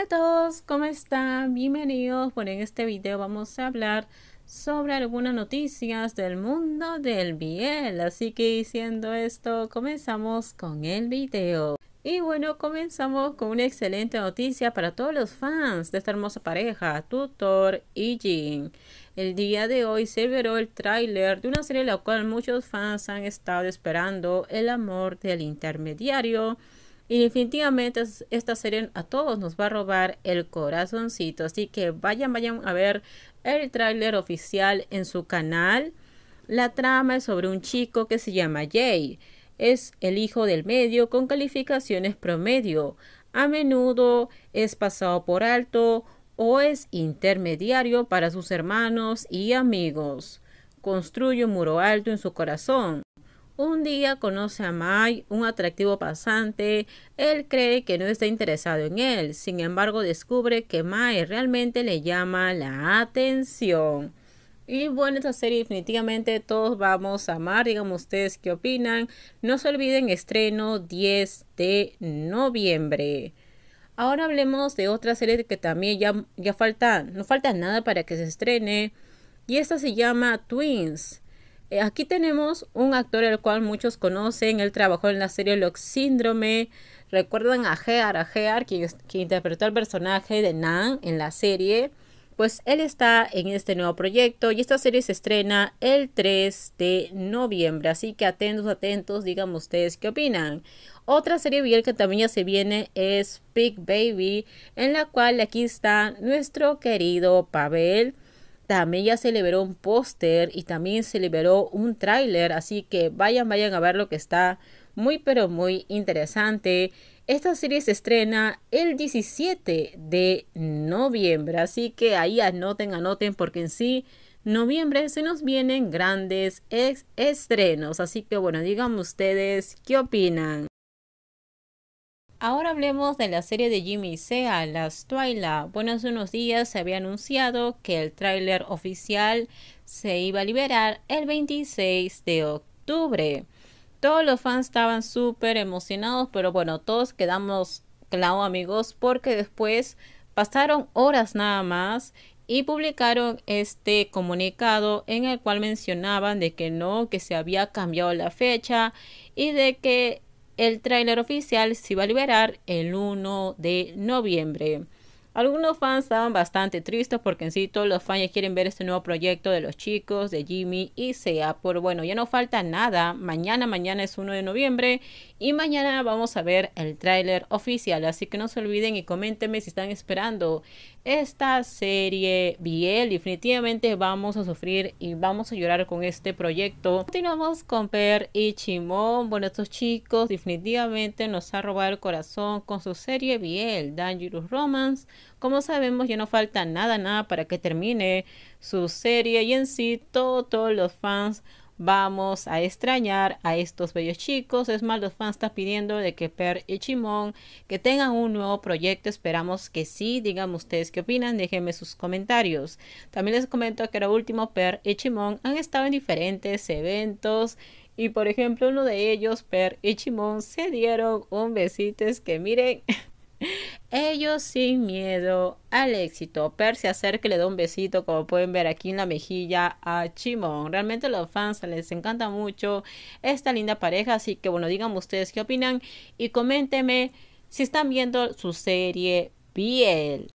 Hola a todos, ¿cómo están? Bienvenidos. Bueno, en este video vamos a hablar sobre algunas noticias del mundo del biel. Así que diciendo esto, comenzamos con el video. Y bueno, comenzamos con una excelente noticia para todos los fans de esta hermosa pareja, Tutor y Jin. El día de hoy se veró el tráiler de una serie la cual muchos fans han estado esperando, El amor del intermediario y definitivamente esta serie a todos nos va a robar el corazoncito. Así que vayan, vayan a ver el tráiler oficial en su canal. La trama es sobre un chico que se llama Jay. Es el hijo del medio con calificaciones promedio. A menudo es pasado por alto o es intermediario para sus hermanos y amigos. Construye un muro alto en su corazón un día conoce a Mai, un atractivo pasante. Él cree que no está interesado en él, sin embargo descubre que Mai realmente le llama la atención. Y bueno, esta serie definitivamente todos vamos a amar. Díganme ustedes qué opinan. No se olviden, estreno 10 de noviembre. Ahora hablemos de otra serie que también ya, ya falta, no falta nada para que se estrene. Y esta se llama Twins. Eh, aquí tenemos un actor al cual muchos conocen, él trabajó en la serie Lock Síndrome. Recuerdan a Gear, a Gear, quien, interpretó el personaje de Nan en la serie. Pues él está en este nuevo proyecto y esta serie se estrena el 3 de noviembre. Así que atentos, atentos, digamos ustedes qué opinan. Otra serie bien que también ya se viene es Big Baby, en la cual aquí está nuestro querido Pavel también ya se liberó un póster y también se liberó un tráiler, así que vayan, vayan a ver lo que está muy pero muy interesante. Esta serie se estrena el 17 de noviembre, así que ahí anoten, anoten, porque en sí, noviembre se nos vienen grandes estrenos. Así que bueno, díganme ustedes qué opinan. Ahora hablemos de la serie de Jimmy Sea, Las Twilight. Bueno, hace unos días se había anunciado que el tráiler oficial se iba a liberar el 26 de octubre. Todos los fans estaban súper emocionados, pero bueno, todos quedamos claro amigos porque después pasaron horas nada más y publicaron este comunicado en el cual mencionaban de que no, que se había cambiado la fecha y de que el tráiler oficial se va a liberar el 1 de noviembre. Algunos fans estaban bastante tristes porque en sí todos los fans quieren ver este nuevo proyecto de los chicos, de Jimmy y Sea. Pero bueno, ya no falta nada. Mañana, mañana es 1 de noviembre y mañana vamos a ver el tráiler oficial. Así que no se olviden y coméntenme si están esperando esta serie Biel. Definitivamente vamos a sufrir y vamos a llorar con este proyecto. Continuamos con Per y Chimón. Bueno, estos chicos definitivamente nos ha robado el corazón con su serie Biel, Dangerous Romance. Como sabemos, ya no falta nada, nada para que termine su serie y en sí todos los fans vamos a extrañar a estos bellos chicos. Es más, los fans están pidiendo de que Per y Chimón que tengan un nuevo proyecto. Esperamos que sí. Díganme ustedes qué opinan. Déjenme sus comentarios. También les comento que lo último, Per y Chimón han estado en diferentes eventos. Y por ejemplo, uno de ellos, Per y Chimón, se dieron un Es que miren. Ellos sin miedo al éxito. Per se acerca y le da un besito, como pueden ver aquí en la mejilla, a Chimón. Realmente a los fans les encanta mucho esta linda pareja. Así que bueno, díganme ustedes qué opinan y coméntenme si están viendo su serie Piel.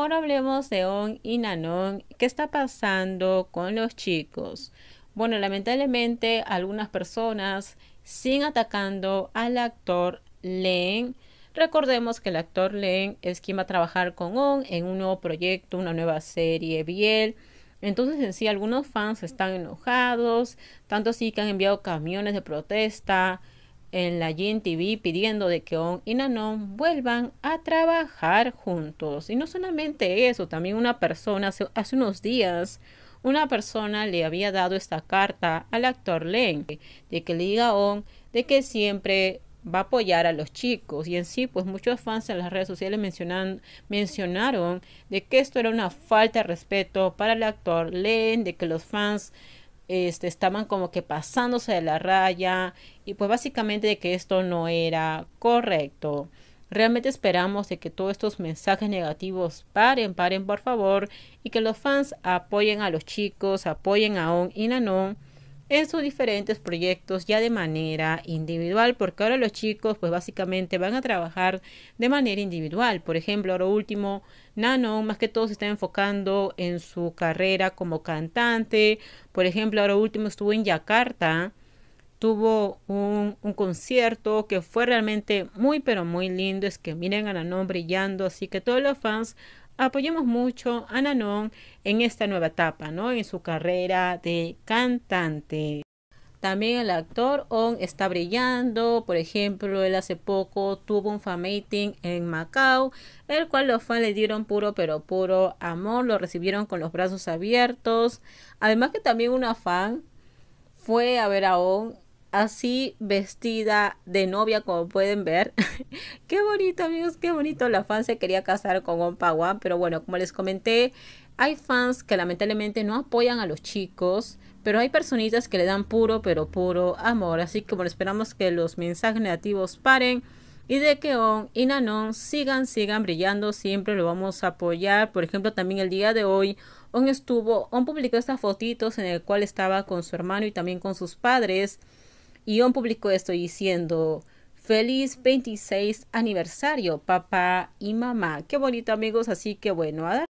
Ahora hablemos de On y Nanon. ¿Qué está pasando con los chicos? Bueno, lamentablemente algunas personas siguen atacando al actor Len. Recordemos que el actor Len es quien va a trabajar con On en un nuevo proyecto, una nueva serie Biel. Entonces en sí algunos fans están enojados, tanto así que han enviado camiones de protesta, en la Yin TV pidiendo de que On y Nanon vuelvan a trabajar juntos. Y no solamente eso, también una persona, hace, unos días, una persona le había dado esta carta al actor Len, de que le diga On de que siempre va a apoyar a los chicos. Y en sí, pues muchos fans en las redes sociales mencionan, mencionaron de que esto era una falta de respeto para el actor Len, de que los fans este, estaban como que pasándose de la raya y pues básicamente de que esto no era correcto. Realmente esperamos de que todos estos mensajes negativos paren, paren por favor y que los fans apoyen a los chicos, apoyen a On y Nanon en sus diferentes proyectos ya de manera individual, porque ahora los chicos pues básicamente van a trabajar de manera individual. Por ejemplo, ahora último, Nano más que todo se está enfocando en su carrera como cantante. Por ejemplo, ahora último estuvo en Yakarta, tuvo un, concierto que fue realmente muy pero muy lindo. Es que miren a Nano brillando, así que todos los fans apoyemos mucho a Nanon en esta nueva etapa, ¿no? En su carrera de cantante. También el actor On está brillando, por ejemplo, él hace poco tuvo un fan meeting en Macao, el cual los fans le dieron puro pero puro amor, lo recibieron con los brazos abiertos. Además que también una fan fue a ver a On así vestida de novia como pueden ver. qué bonito amigos, qué bonito. La fan se quería casar con Onpawan, pero bueno, como les comenté, hay fans que lamentablemente no apoyan a los chicos, pero hay personitas que le dan puro, pero puro amor. Así que bueno, esperamos que los mensajes negativos paren. Y de que On y Nanon sigan, sigan brillando, siempre lo vamos a apoyar. Por ejemplo, también el día de hoy, On estuvo, On publicó estas fotitos en el cual estaba con su hermano y también con sus padres. Y un público estoy diciendo, feliz 26 aniversario, papá y mamá. Qué bonito amigos, así que bueno, a dar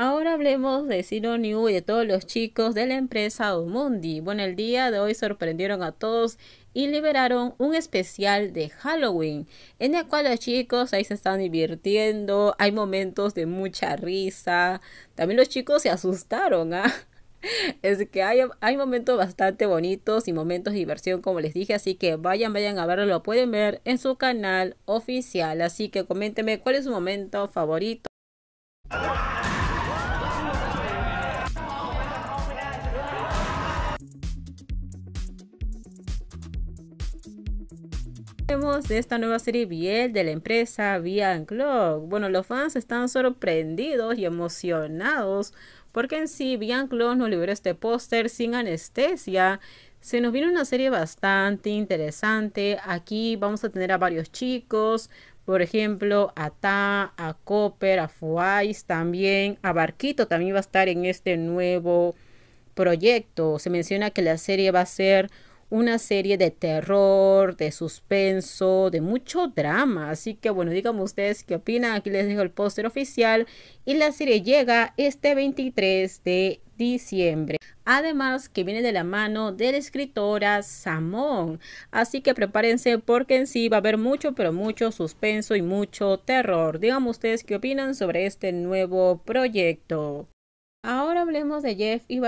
Ahora hablemos de Zero New y de todos los chicos de la empresa Omundi. Bueno, el día de hoy sorprendieron a todos y liberaron un especial de Halloween, en el cual los chicos ahí se están divirtiendo, hay momentos de mucha risa, también los chicos se asustaron, ¿ah? Es que hay, hay, momentos bastante bonitos y momentos de diversión, como les dije. Así que vayan, vayan a verlo. Lo pueden ver en su canal oficial. Así que coméntenme cuál es su momento favorito. de esta nueva serie Biel de la empresa Bian Bueno, los fans están sorprendidos y emocionados porque en sí Bian Clock nos liberó este póster sin anestesia. Se nos viene una serie bastante interesante. Aquí vamos a tener a varios chicos, por ejemplo, a Ta, a Copper, a Fuais, también a Barquito también va a estar en este nuevo proyecto. Se menciona que la serie va a ser una serie de terror, de suspenso, de mucho drama. Así que bueno, díganme ustedes qué opinan. Aquí les dejo el póster oficial. Y la serie llega este 23 de diciembre. Además que viene de la mano de la escritora Samón. Así que prepárense porque en sí va a haber mucho, pero mucho suspenso y mucho terror. Díganme ustedes qué opinan sobre este nuevo proyecto. Ahora hablemos de Jeff y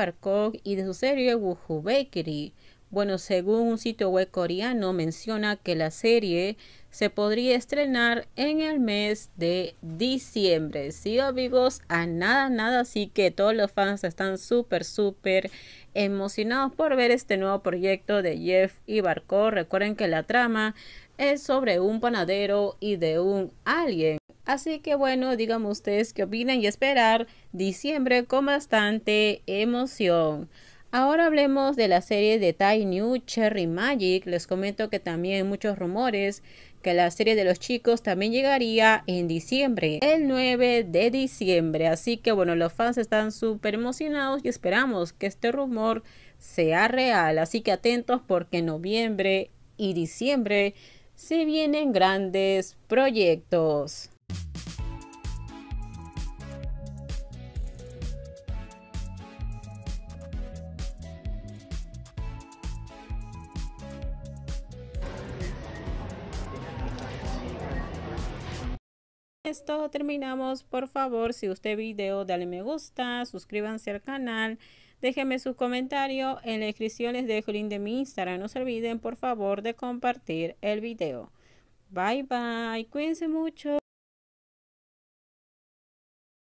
y de su serie Wuhu Bakery. Bueno, según un sitio web coreano menciona que la serie se podría estrenar en el mes de diciembre. Sí, amigos, a nada, nada, así que todos los fans están súper, súper emocionados por ver este nuevo proyecto de Jeff y Barco. Recuerden que la trama es sobre un panadero y de un alien. Así que bueno, díganme ustedes qué opinen y esperar diciembre con bastante emoción. Ahora hablemos de la serie de Thai New Cherry Magic. Les comento que también hay muchos rumores que la serie de los chicos también llegaría en diciembre, el 9 de diciembre. Así que bueno, los fans están súper emocionados y esperamos que este rumor sea real. Así que atentos porque en noviembre y diciembre se vienen grandes proyectos. esto terminamos. Por favor, si usted video, dale me gusta, suscríbanse al canal, déjenme su comentario. En la descripción les dejo el link de mi Instagram. No se olviden, por favor, de compartir el video. Bye bye, cuídense mucho.